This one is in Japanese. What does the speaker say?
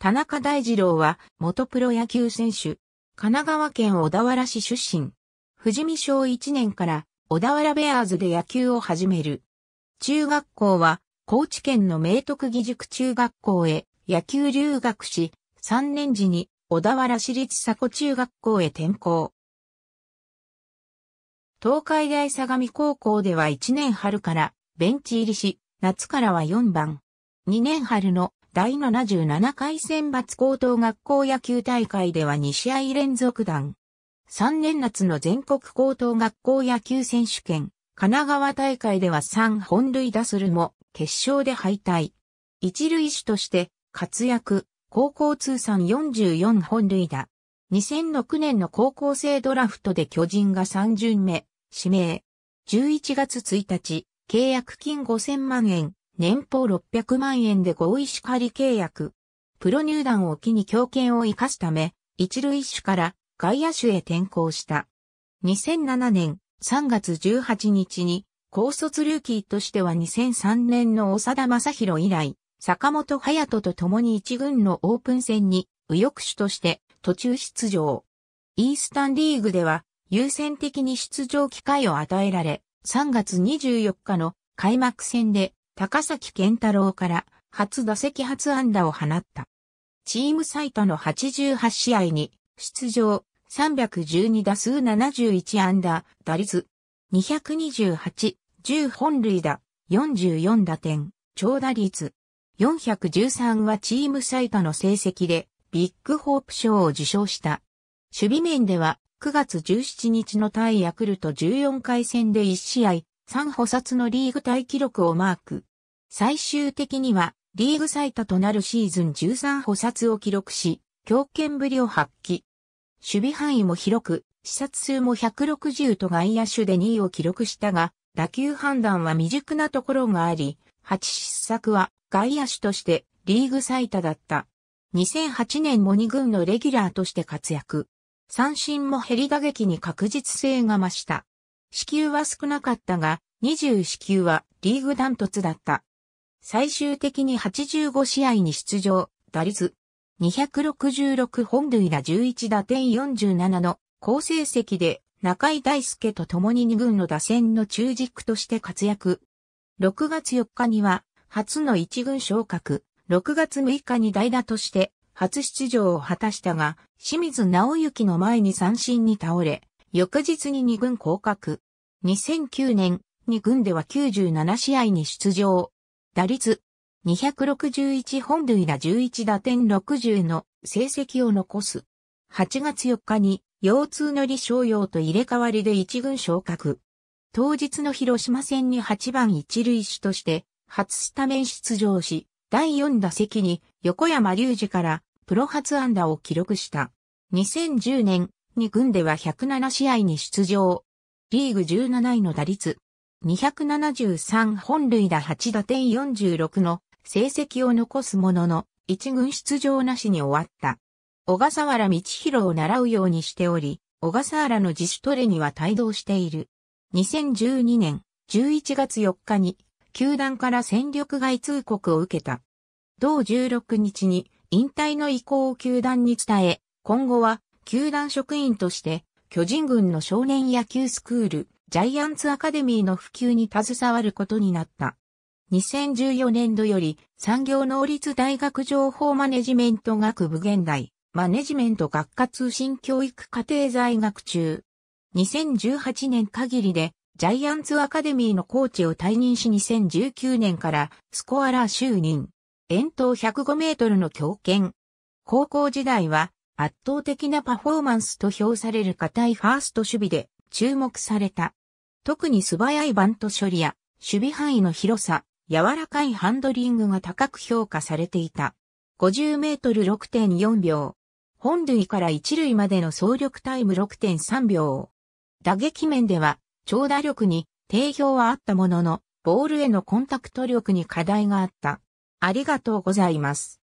田中大二郎は元プロ野球選手、神奈川県小田原市出身。富士見小1年から小田原ベアーズで野球を始める。中学校は高知県の明徳義塾中学校へ野球留学し、3年時に小田原市立佐古中学校へ転校。東海大相模高校では1年春からベンチ入りし、夏からは4番。2年春の第77回選抜高等学校野球大会では2試合連続弾。3年夏の全国高等学校野球選手権、神奈川大会では3本塁打するも、決勝で敗退。一塁手として活躍、高校通算44本塁打。2006年の高校生ドラフトで巨人が3巡目、指名。11月1日、契約金5000万円、年俸600万円で合意し仮契約。プロ入団を機に強権を生かすため、一塁手から外野手へ転向した。2007年3月18日に、高卒ルーキーとしては2003年の長田正宏以来、坂本隼人と共に一軍のオープン戦に右翼手として途中出場。イースタンリーグでは優先的に出場機会を与えられ、3月24日の開幕戦で高崎健太郎から初打席初安打を放った。チーム最多の88試合に出場312打数71安打、打率228、10本塁打、44打点、長打率413はチーム最多の成績でビッグホープ賞を受賞した。守備面では9月17日の対ヤクルト14回戦で1試合3補殺のリーグ対記録をマーク。最終的には、リーグ最多となるシーズン13補殺を記録し、強肩ぶりを発揮。守備範囲も広く、視察数も160と外野手で2位を記録したが、打球判断は未熟なところがあり、8失策は外野手としてリーグ最多だった。2008年も2軍のレギュラーとして活躍。三振も減り打撃に確実性が増した。支給は少なかったが、20支給はリーグダントツだった。最終的に85試合に出場、打率266本塁打11打点47の好成績で中井大輔と共に2軍の打線の中軸として活躍。6月4日には初の1軍昇格、6月6日に代打として初出場を果たしたが、清水直之の前に三振に倒れ、翌日に2軍降格。2009年、2軍では97試合に出場。打率、261本塁打11打点60の成績を残す。8月4日に、腰痛の李商用と入れ替わりで1軍昇格。当日の広島戦に8番一塁手として、初スタメン出場し、第4打席に横山隆二からプロ初安打を記録した。2010年、に軍では107試合に出場。リーグ17位の打率。273本塁打8打点46の成績を残すものの、一軍出場なしに終わった。小笠原道博を習うようにしており、小笠原の自主トレには帯同している。2012年11月4日に、球団から戦力外通告を受けた。同16日に引退の意向を球団に伝え、今後は球団職員として、巨人軍の少年野球スクール、ジャイアンツアカデミーの普及に携わることになった。2014年度より産業能率大学情報マネジメント学部現代、マネジメント学科通信教育家庭在学中。2018年限りでジャイアンツアカデミーのコーチを退任し2019年からスコアラー就任。遠投105メートルの強肩。高校時代は圧倒的なパフォーマンスと評される硬いファースト守備で注目された。特に素早いバント処理や守備範囲の広さ、柔らかいハンドリングが高く評価されていた。50メートル6.4秒。本塁から一塁までの総力タイム6.3秒。打撃面では、長打力に定評はあったものの、ボールへのコンタクト力に課題があった。ありがとうございます。